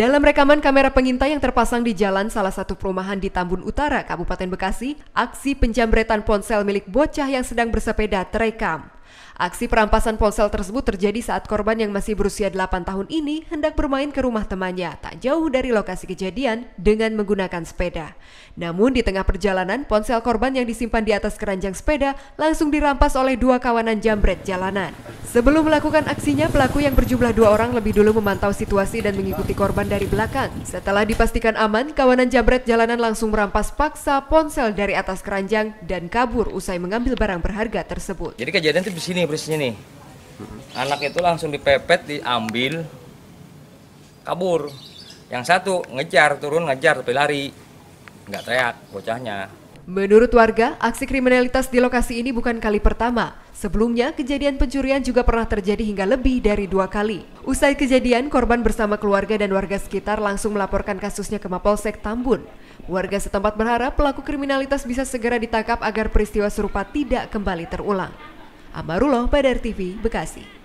Dalam rekaman kamera pengintai yang terpasang di jalan salah satu perumahan di Tambun Utara, Kabupaten Bekasi, aksi penjamretan ponsel milik bocah yang sedang bersepeda terekam. Aksi perampasan ponsel tersebut terjadi saat korban yang masih berusia 8 tahun ini hendak bermain ke rumah temannya tak jauh dari lokasi kejadian dengan menggunakan sepeda. Namun di tengah perjalanan, ponsel korban yang disimpan di atas keranjang sepeda langsung dirampas oleh dua kawanan jambret jalanan. Sebelum melakukan aksinya, pelaku yang berjumlah dua orang lebih dulu memantau situasi dan mengikuti korban dari belakang. Setelah dipastikan aman, kawanan jabret jalanan langsung merampas paksa ponsel dari atas keranjang dan kabur usai mengambil barang berharga tersebut. Jadi kejadian itu di sini, persisnya nih. Anak itu langsung dipepet, diambil, kabur. Yang satu ngejar, turun ngejar, tapi lari. Nggak teriak bocahnya. Menurut warga, aksi kriminalitas di lokasi ini bukan kali pertama. Sebelumnya, kejadian pencurian juga pernah terjadi hingga lebih dari dua kali. Usai kejadian, korban bersama keluarga dan warga sekitar langsung melaporkan kasusnya ke Mapolsek Tambun. Warga setempat berharap pelaku kriminalitas bisa segera ditangkap agar peristiwa serupa tidak kembali terulang. Amarullah Badar TV, Bekasi.